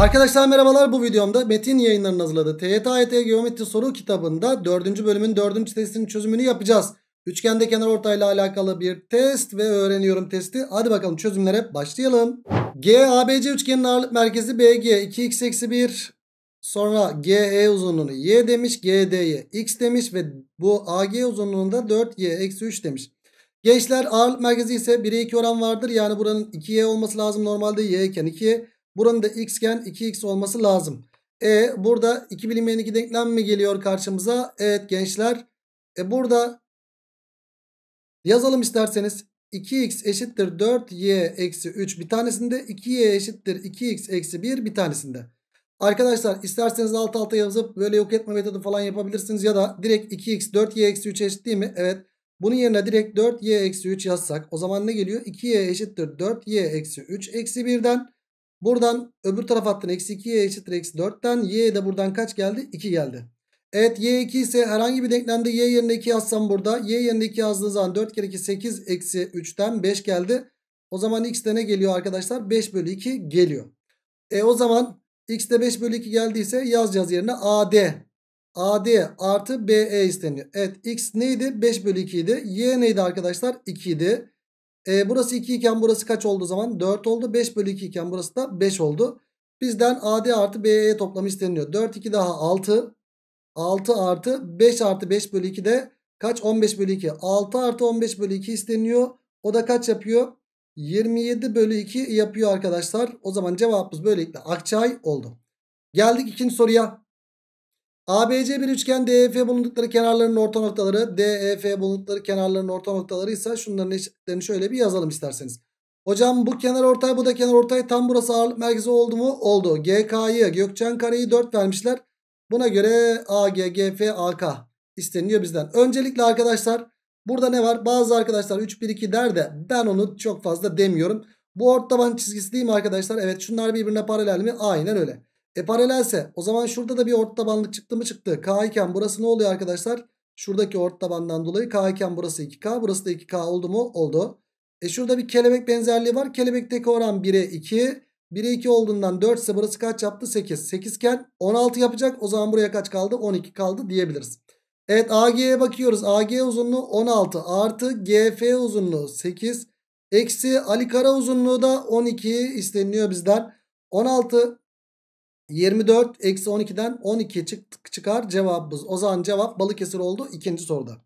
Arkadaşlar merhabalar bu videomda Metin yayınlarının hazırladığı TYT AYT Geometri Soru kitabında 4. bölümün 4. testinin çözümünü yapacağız. Üçgende kenar ortayla alakalı bir test ve öğreniyorum testi. Hadi bakalım çözümlere başlayalım. G, ABC üçgenin ağırlık merkezi BG 2x eksi 1 Sonra GE uzunluğunu Y demiş. GD'ye X demiş ve bu AG uzunluğunda 4Y eksi 3 demiş. Gençler ağırlık merkezi ise 1'e 2 oran vardır. Yani buranın 2Y olması lazım normalde Y iken 2Y. Buranın da x xgen 2x olması lazım. E burada 2 bilinmeyen 2 denklem mi geliyor karşımıza? Evet gençler. E burada yazalım isterseniz. 2x eşittir 4y eksi 3 bir tanesinde. 2y eşittir 2x eksi 1 bir tanesinde. Arkadaşlar isterseniz alt alta yazıp böyle yok etme metodu falan yapabilirsiniz. Ya da direkt 2x 4y eksi 3 eşit değil mi? Evet. Bunun yerine direkt 4y eksi 3 yazsak. O zaman ne geliyor? 2y eşittir 4y eksi 3 eksi 1'den. Buradan öbür taraf attın. Eksi 2y eşittir eksi 4'ten. Y de buradan kaç geldi? 2 geldi. Evet y2 ise herhangi bir denklemde y yerine 2 yazsam burada. Y yerine 2 yazdığınız zaman 4 kere 2 8 eksi 3'ten 5 geldi. O zaman x de ne geliyor arkadaşlar? 5 bölü 2 geliyor. E o zaman x de 5 bölü 2 geldiyse yazacağız yerine AD. AD artı BE isteniyor. Evet x neydi? 5 bölü 2 idi. Y neydi arkadaşlar? 2 idi. E, burası 2 iken burası kaç oldu zaman? 4 oldu. 5 bölü 2 iken burası da 5 oldu. Bizden AD artı BE toplamı isteniyor. 4 2 daha 6. 6 artı 5 artı 5 bölü 2 de kaç? 15 bölü 2. 6 artı 15 bölü 2 isteniyor. O da kaç yapıyor? 27 bölü 2 yapıyor arkadaşlar. O zaman cevabımız böylelikle Akçay oldu. Geldik ikinci soruya. ABC bir üçgen DEF bulundukları kenarların orta noktaları DEF bulundukları kenarların orta noktaları ise şunların eşitlerini şöyle bir yazalım isterseniz. Hocam bu kenar ortay bu da kenar ortay tam burası ağırlık merkezi oldu mu? Oldu. GK'yı Gökçen kareyi 4 vermişler. Buna göre AG, GF, AK isteniyor bizden. Öncelikle arkadaşlar burada ne var? Bazı arkadaşlar 3, 1, 2 der de ben onu çok fazla demiyorum. Bu ort taban çizgisi değil mi arkadaşlar? Evet şunlar birbirine paralel mi? Aynen öyle. E paralelse o zaman şurada da bir ort tabanlık çıktı mı çıktı. K iken burası ne oluyor arkadaşlar? Şuradaki ort tabandan dolayı K iken burası 2K. Burası da 2K oldu mu? Oldu. E şurada bir kelebek benzerliği var. Kelebekteki oran 1'e 2. 1'e 2 olduğundan 4 ise burası kaç yaptı? 8. 8 iken 16 yapacak. O zaman buraya kaç kaldı? 12 kaldı diyebiliriz. Evet AG'ye bakıyoruz. AG uzunluğu 16 artı GF uzunluğu 8. Eksi Ali Kara uzunluğu da 12 isteniliyor bizden. 16 24 eksi 12'den 12 çık çıkar cevabımız. O zaman cevap Balıkesir oldu ikinci soruda.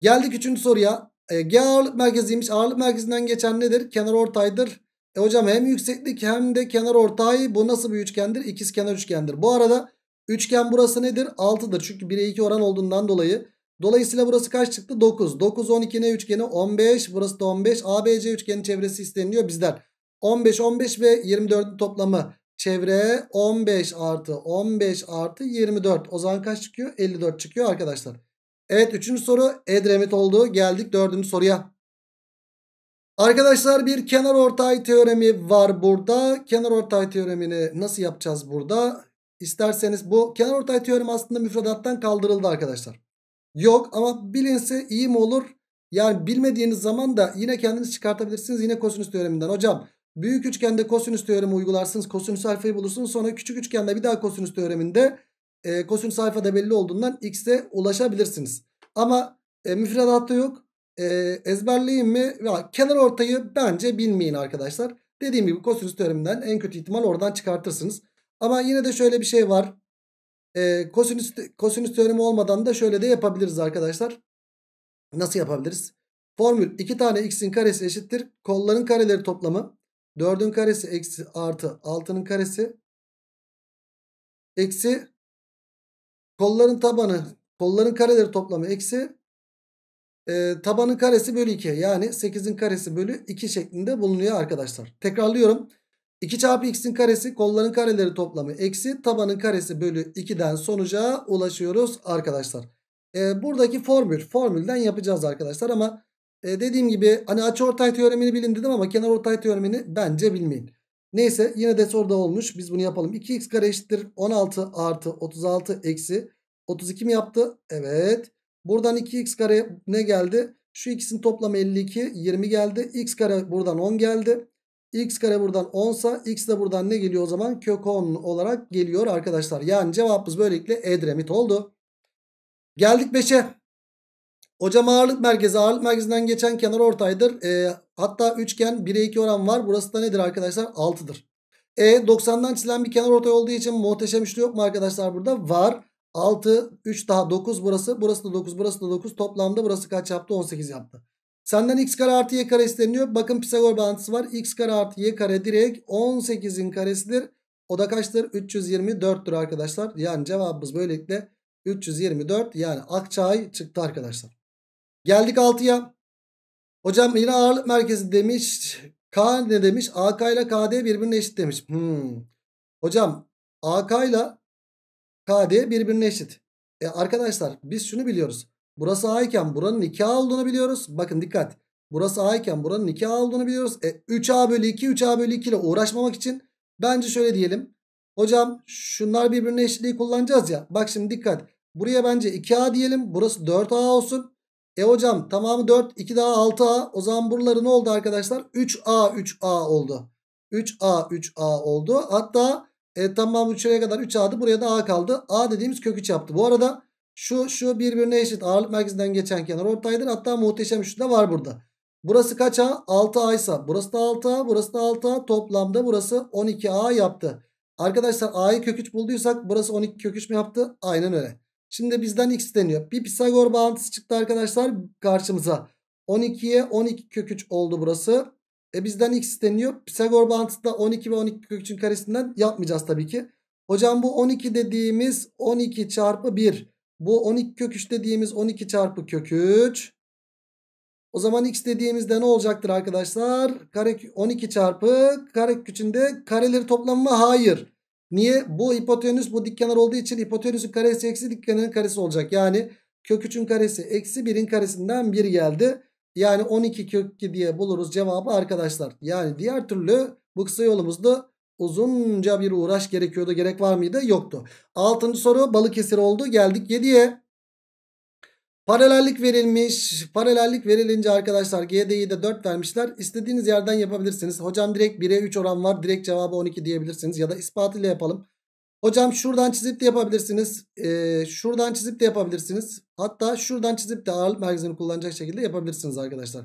Geldik üçüncü soruya. E, G ağırlık merkeziymiş. Ağırlık merkezinden geçen nedir? Kenar ortaydır. E hocam hem yükseklik hem de kenar ortay. Bu nasıl bir üçgendir? İkiz kenar üçgendir. Bu arada üçgen burası nedir? 6'dır. Çünkü 1'e 2 oran olduğundan dolayı. Dolayısıyla burası kaç çıktı? 9. 9 12 ne üçgeni? 15. Burası da 15. ABC üçgenin çevresi isteniliyor bizden. 15 15 ve 24'ün toplamı Çevre 15 artı 15 artı 24. O zaman kaç çıkıyor? 54 çıkıyor arkadaşlar. Evet 3. soru Edremit oldu. Geldik 4. soruya. Arkadaşlar bir kenar ortay teoremi var burada. Kenar ortay teoremini nasıl yapacağız burada? İsterseniz bu kenar ortay teoremi aslında müfredattan kaldırıldı arkadaşlar. Yok ama bilinse iyi mi olur? Yani bilmediğiniz zaman da yine kendiniz çıkartabilirsiniz. Yine kosinüs teoreminden. Hocam Büyük üçgende kosinüs teoremi uygularsınız. Kosinüs alfayı bulursunuz. Sonra küçük üçgende bir daha kosinüs teoreminde e, kosinüs alfa da belli olduğundan x'e ulaşabilirsiniz. Ama e, müfredatta yok. E, ezberleyin mi? Ya, kenar ortayı bence bilmeyin arkadaşlar. Dediğim gibi kosinüs teoreminden en kötü ihtimal oradan çıkartırsınız. Ama yine de şöyle bir şey var. E, kosinüs, kosinüs teoremi olmadan da şöyle de yapabiliriz arkadaşlar. Nasıl yapabiliriz? Formül 2 tane x'in karesi eşittir. Kolların kareleri toplamı. 4'ün karesi eksi artı 6'nın karesi. Eksi kolların tabanı kolların kareleri toplamı eksi e, tabanın karesi bölü 2. Yani 8'in karesi bölü 2 şeklinde bulunuyor arkadaşlar. Tekrarlıyorum. 2 çarpı x'in karesi kolların kareleri toplamı eksi tabanın karesi bölü 2'den sonuca ulaşıyoruz arkadaşlar. E, buradaki formül formülden yapacağız arkadaşlar ama e, dediğim gibi hani açı ortay teoremini bilin dedim ama kenar ortay teoremini bence bilmeyin. Neyse yine de soruda olmuş. Biz bunu yapalım. 2x kare eşittir 16 artı 36 eksi 32 mi yaptı? Evet. Buradan 2x kare ne geldi? Şu ikisinin toplamı 52 20 geldi. x kare buradan 10 geldi. x kare buradan 10 sa x de buradan ne geliyor o zaman? Kök 10 olarak geliyor arkadaşlar. Yani cevabımız böylelikle Edremit oldu. Geldik 5'e. Hocam ağırlık merkezi ağırlık merkezinden geçen kenar ortaydır. E, hatta üçgen 1'e 2 oran var. Burası da nedir arkadaşlar? 6'dır. E 90'dan çizilen bir kenar ortay olduğu için muhteşem üçlü yok mu arkadaşlar burada? Var. 6, 3 daha 9 burası. Burası da 9, burası da 9. Toplamda burası kaç yaptı? 18 yaptı. Senden x kare artı y kare isteniyor. Bakın Pisagor bağıntısı var. x kare artı y kare direkt 18'in karesidir. O da kaçtır? 324'tür arkadaşlar. Yani cevabımız böylelikle 324 yani Akçay çıktı arkadaşlar. Geldik 6'ya. Hocam yine ağırlık merkezi demiş. K ne demiş? AK ile KD birbirine eşit demiş. Hmm. Hocam AK ile KD birbirine eşit. E arkadaşlar biz şunu biliyoruz. Burası A iken buranın 2A olduğunu biliyoruz. Bakın dikkat. Burası A iken buranın 2A olduğunu biliyoruz. E 3A bölü 2 3A bölü 2 ile uğraşmamak için bence şöyle diyelim. Hocam şunlar birbirine eşitliği kullanacağız ya. Bak şimdi dikkat. Buraya bence 2A diyelim. Burası 4A olsun. E hocam tamamı 4 2 daha 6A o zaman buraları ne oldu arkadaşlar 3A 3A oldu 3A 3A oldu hatta e, tamam 3'e kadar 3A'dı buraya da A kaldı A dediğimiz kök 3 yaptı bu arada şu şu birbirine eşit ağırlık merkezinden geçen kenar ortaydır hatta muhteşem üçlü de var burada burası kaç A 6A ise burası da 6A burası da 6A toplamda burası 12A yaptı arkadaşlar A'yı kök 3 bulduysak burası 12 kök 3 mi yaptı aynen öyle Şimdi bizden x isteniyor. Bir Pisagor bağıntısı çıktı arkadaşlar karşımıza. 12'ye 12 kök 3 oldu burası. E bizden x isteniyor. Pisagor bağıntısı da 12 ve 12 kök köküçün karesinden yapmayacağız tabii ki. Hocam bu 12 dediğimiz 12 çarpı 1. Bu 12 kök 3 dediğimiz 12 çarpı kök 3. O zaman x dediğimizde ne olacaktır arkadaşlar? Kare 12 çarpı kare küçünde kareleri toplamı mı? Hayır. Niye? Bu hipotenüs bu dik kenar olduğu için hipotenüsün karesi eksi dik kenarın karesi olacak. Yani kök 3'ün karesi eksi 1'in karesinden 1 geldi. Yani 12 kök 2 diye buluruz cevabı arkadaşlar. Yani diğer türlü bu kısa yolumuzda uzunca bir uğraş gerekiyordu. Gerek var mıydı? Yoktu. Altıncı soru balık Balıkesir oldu. Geldik 7'ye. Paralellik verilmiş. Paralellik verilince arkadaşlar GD'yi de 4 vermişler. İstediğiniz yerden yapabilirsiniz. Hocam direkt 1'e 3 oran var. Direkt cevabı 12 diyebilirsiniz. Ya da ispatıyla yapalım. Hocam şuradan çizip de yapabilirsiniz. Ee, şuradan çizip de yapabilirsiniz. Hatta şuradan çizip de ağırlık merkezini kullanacak şekilde yapabilirsiniz arkadaşlar.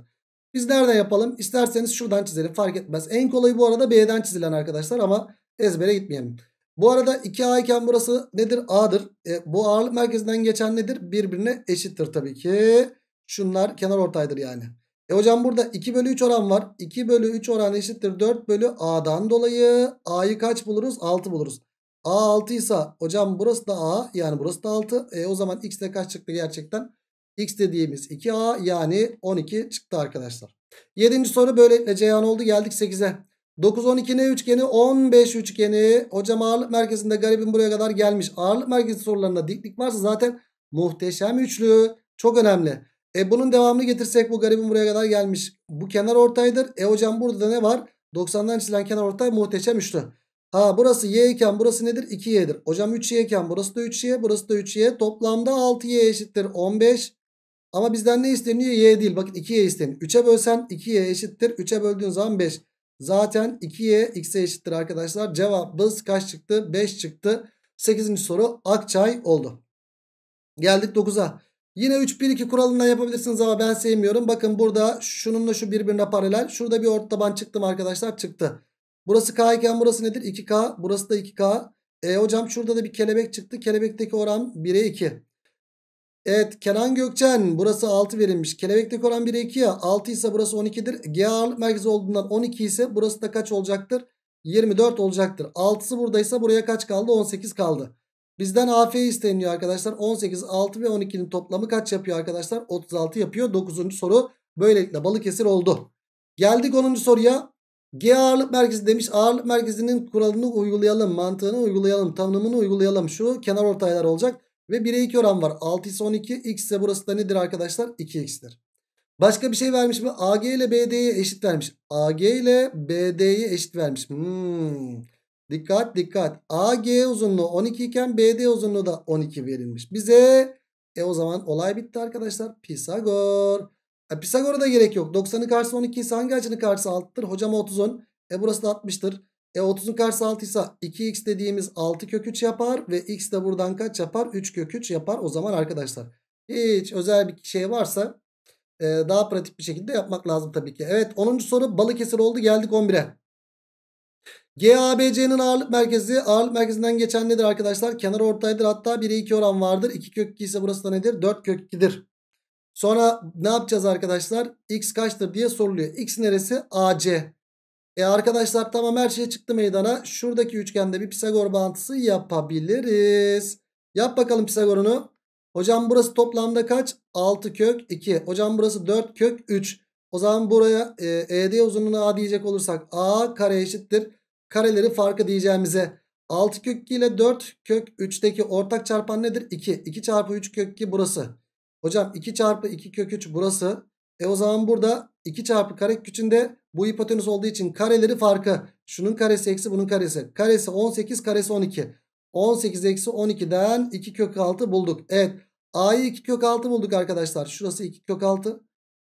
Biz nerede yapalım? İsterseniz şuradan çizelim fark etmez. En kolayı bu arada B'den çizilen arkadaşlar ama ezbere gitmeyelim. Bu arada 2A iken burası nedir? A'dır. E, bu ağırlık merkezinden geçen nedir? Birbirine eşittir tabii ki. Şunlar kenar ortaydır yani. E hocam burada 2 bölü 3 oran var. 2 bölü 3 oran eşittir 4 bölü A'dan dolayı. A'yı kaç buluruz? 6 buluruz. A 6 ise hocam burası da A yani burası da 6. E o zaman X de kaç çıktı gerçekten? X dediğimiz 2A yani 12 çıktı arkadaşlar. 7. soru böylelikle Ceyhan oldu geldik 8'e. 9-12'nin üçgeni 15 üçgeni. Hocam ağırlık merkezinde garibim buraya kadar gelmiş. Ağırlık merkezi sorularında diklik varsa zaten muhteşem üçlü. Çok önemli. E bunun devamını getirsek bu garibim buraya kadar gelmiş. Bu kenar ortaydır. E hocam burada da ne var? 90'dan çizilen kenar ortay muhteşem üçlü. Ha burası y iken burası nedir? 2y'dir. Hocam 3y iken burası da 3y burası da 3y. Toplamda 6y eşittir 15. Ama bizden ne isteniyor? y değil. Bakın 2y isteniyor. 3'e bölsen 2y eşittir. 3'e böldüğün zaman 5. Zaten 2y x'e eşittir arkadaşlar. Cevabımız kaç çıktı? 5 çıktı. 8. soru Akçay oldu. Geldik 9'a. Yine 3-1-2 kuralından yapabilirsiniz ama ben sevmiyorum. Bakın burada şununla şu birbirine paralel. Şurada bir orta taban çıktım arkadaşlar çıktı. Burası K iken burası nedir? 2K. Burası da 2K. E hocam şurada da bir kelebek çıktı. Kelebekteki oran 1'e 2. Evet Kenan Gökçen burası 6 verilmiş. Kelebeklik oran 1'e 2 ya. 6 ise burası 12'dir. G ağırlık merkezi olduğundan 12 ise burası da kaç olacaktır? 24 olacaktır. 6'sı buradaysa buraya kaç kaldı? 18 kaldı. Bizden AF isteniyor arkadaşlar. 18, 6 ve 12'nin toplamı kaç yapıyor arkadaşlar? 36 yapıyor. 9. soru böylelikle Balıkesir oldu. Geldik 10. soruya. G ağırlık merkezi demiş. Ağırlık merkezinin kuralını uygulayalım. Mantığını uygulayalım. Tanımını uygulayalım. Şu kenar ortaylar olacak. Ve 1'e 2 oran var. 6 ise 12. X ise burası da nedir arkadaşlar? 2x'tir. Başka bir şey vermiş mi? AG ile BD'ye eşit vermiş. AG ile BD'ye eşit vermiş. Hmm. Dikkat dikkat. AG uzunluğu 12 iken BD uzunluğu da 12 verilmiş. Bize e o zaman olay bitti arkadaşlar. Pisagor. E, Pisagor'a da gerek yok. 90'ın karşısı 12 ise hangi açının karşısı 6'dır? Hocam 30'un. E burası da 60'tır. E 30'un karşısı 6 ise 2x dediğimiz 6 kök 3 yapar. Ve x de buradan kaç yapar? 3 kök 3 yapar. O zaman arkadaşlar hiç özel bir şey varsa e, daha pratik bir şekilde yapmak lazım tabii ki. Evet 10. soru Balıkesir oldu geldik 11'e. GABC'nin ağırlık merkezi ağırlık merkezinden geçen nedir arkadaşlar? Kenar ortaydır hatta 1'e 2 oran vardır. 2 kök 2 ise burası da nedir? 4 kök 2'dir. Sonra ne yapacağız arkadaşlar? X kaçtır diye soruluyor. X neresi? AC. E arkadaşlar tamam her şey çıktı meydana. Şuradaki üçgende bir Pisagor bağıntısı yapabiliriz. Yap bakalım Pisagor'unu. Hocam burası toplamda kaç? 6 kök 2. Hocam burası 4 kök 3. O zaman buraya e, ED uzunluğuna A diyecek olursak A kare eşittir. Kareleri farkı diyeceğimize 6 kök 2 ile 4 kök 3'teki ortak çarpan nedir? 2. 2 çarpı 3 kök 2 burası. Hocam 2 çarpı 2 kök 3 burası. E o zaman burada 2 çarpı kare içinde bu hipotenüs olduğu için kareleri farkı. Şunun karesi eksi bunun karesi. Karesi 18 karesi 12. 18 eksi 12'den 2 kök 6 bulduk. Evet A'yı 2 kök 6 bulduk arkadaşlar. Şurası 2 kök 6.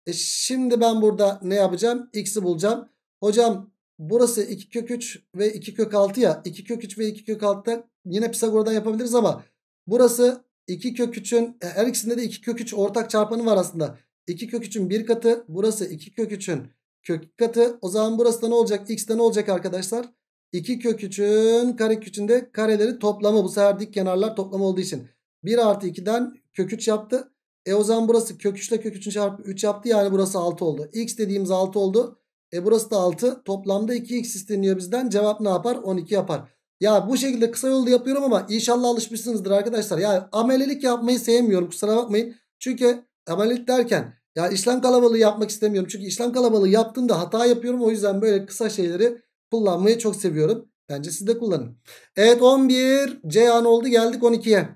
E şimdi ben burada ne yapacağım? X'i bulacağım. Hocam burası 2 kök 3 ve 2 kök 6 ya. 2 kök 3 ve 2 kök 6'da yine Pisagor'dan yapabiliriz ama burası 2 kök 3'ün e, her ikisinde de 2 kök 3 ortak çarpanı var aslında. 2 kök 3'ün 1 katı. Burası 2 kök 3'ün kök katı. O zaman burası da ne olacak? X'de ne olacak arkadaşlar? 2 kök 3'ün kare kökünde kareleri toplamı. Bu sefer dik kenarlar toplamı olduğu için. 1 artı 2'den kök 3 yaptı. E o zaman burası kök 3 ile kök 3'ün çarpı 3 yaptı. Yani burası 6 oldu. X dediğimiz 6 oldu. E burası da 6. Toplamda 2x isteniyor bizden. Cevap ne yapar? 12 yapar. Ya bu şekilde kısa yolda yapıyorum ama inşallah alışmışsınızdır arkadaşlar. Yani amelelik yapmayı sevmiyorum kusura bakmayın. Çünkü amelelik derken ya işlem kalabalığı yapmak istemiyorum. Çünkü işlem kalabalığı yaptığımda hata yapıyorum. O yüzden böyle kısa şeyleri kullanmayı çok seviyorum. Bence siz de kullanın. Evet 11 C an oldu geldik 12'ye.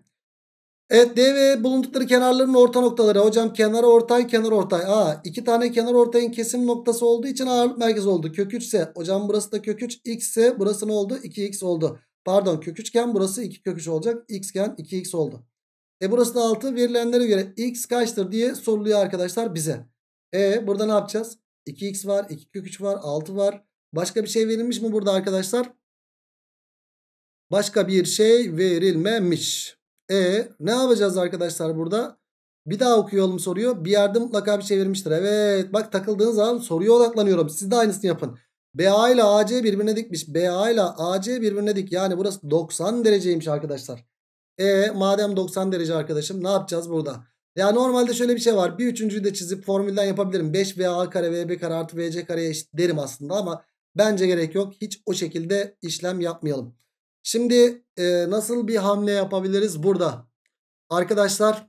Evet D ve e bulundukları kenarların orta noktaları. Hocam kenara ortay kenar ortay. Aa iki tane kenar ortayın kesim noktası olduğu için ağırlık merkezi oldu. Kök 3 ise hocam burası da kök 3 x ise burası ne oldu? 2x oldu. Pardon kök 3 iken burası 2 kök 3 olacak. x iken 2x oldu. E burası da 6. Verilenlere göre x kaçtır diye soruluyor arkadaşlar bize. E burada ne yapacağız? 2x var, 2 kök 3 var, 6 var. Başka bir şey verilmiş mi burada arkadaşlar? Başka bir şey verilmemiş. E ne yapacağız arkadaşlar burada? Bir daha okuyalım soruyor. Bir yerde mutlaka bir şey vermiştir. Evet bak takıldığınız zaman soruya odaklanıyorum. Siz de aynısını yapın. BA ile AC birbirine dikmiş. BA ile AC birbirine dik. Yani burası 90 dereceymiş arkadaşlar. E madem 90 derece arkadaşım ne yapacağız burada? Ya normalde şöyle bir şey var. Bir üçüncüyü de çizip formülden yapabilirim. 5 VA kare VB kare artı VC kareye eşit derim aslında ama bence gerek yok. Hiç o şekilde işlem yapmayalım. Şimdi e, nasıl bir hamle yapabiliriz burada? Arkadaşlar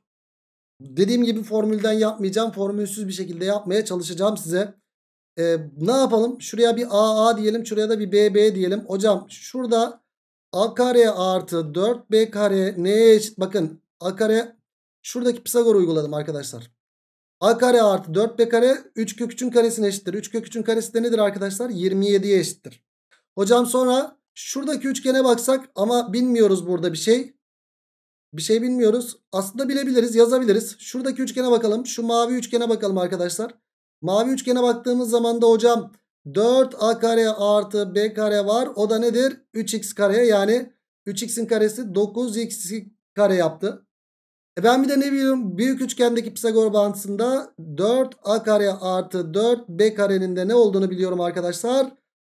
dediğim gibi formülden yapmayacağım. Formülsüz bir şekilde yapmaya çalışacağım size. E, ne yapalım? Şuraya bir AA diyelim. Şuraya da bir BB diyelim. Hocam şurada A kare artı 4 B kare neye eşit? Bakın A kare şuradaki Pisagor uyguladım arkadaşlar. A kare artı 4 B kare 3 kök 3'ün karesine eşittir. 3 kök 3'ün karesi de nedir arkadaşlar? 27'ye eşittir. Hocam sonra şuradaki üçgene baksak ama bilmiyoruz burada bir şey. Bir şey bilmiyoruz. Aslında bilebiliriz yazabiliriz. Şuradaki üçgene bakalım. Şu mavi üçgene bakalım arkadaşlar. Mavi üçgene baktığımız zaman da hocam 4a kare artı b kare var. O da nedir? 3x kare yani 3x'in karesi 9x kare yaptı. E ben bir de ne biliyorum? Büyük üçgendeki Pisagor bağıntısında 4a kare artı 4b karenin de ne olduğunu biliyorum arkadaşlar.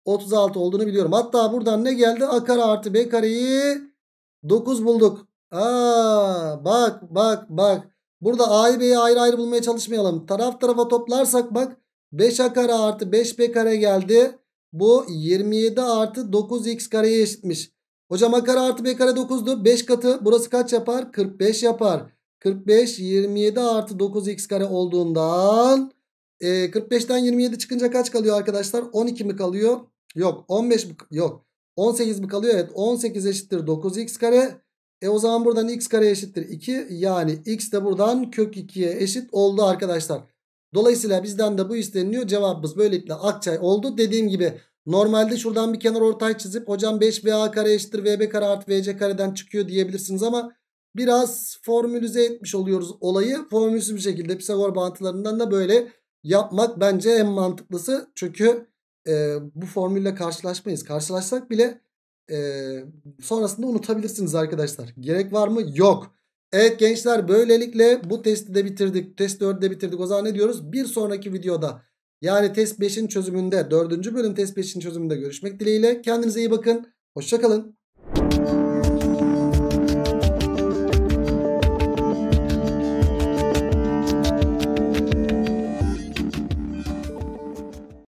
36 olduğunu biliyorum. Hatta buradan ne geldi? A kare artı b kareyi 9 bulduk. Aa, bak bak bak. Burada a'yı b'yi ayrı ayrı bulmaya çalışmayalım. Taraf tarafa toplarsak bak 5a kare artı 5b kare geldi. Bu 27 artı 9x kareye eşitmiş. Hocam a kare artı b kare 9'du. 5 katı burası kaç yapar? 45 yapar. 45 27 artı 9x kare olduğundan e, 45'ten 27 çıkınca kaç kalıyor arkadaşlar? 12 mi kalıyor? Yok 15 mi? Yok 18 mi kalıyor? Evet 18 eşittir 9x kare. E o zaman buradan x kare eşittir 2. Yani x de buradan kök 2'ye eşit oldu arkadaşlar. Dolayısıyla bizden de bu isteniliyor. Cevabımız böylelikle Akçay oldu. Dediğim gibi normalde şuradan bir kenar ortay çizip hocam 5BA kare eşittir VB kare artı VC kareden çıkıyor diyebilirsiniz ama biraz formülize etmiş oluyoruz olayı. Formülsüz bir şekilde Pisagor bağıntılarından da böyle yapmak bence en mantıklısı. Çünkü e, bu formülle karşılaşmayız. Karşılaşsak bile e, sonrasında unutabilirsiniz arkadaşlar. Gerek var mı? Yok. Evet gençler böylelikle bu testi de bitirdik. Test 4'ü de bitirdik. O zaman ne diyoruz? Bir sonraki videoda yani test 5'in çözümünde 4. bölüm test 5'in çözümünde görüşmek dileğiyle. Kendinize iyi bakın. Hoşçakalın.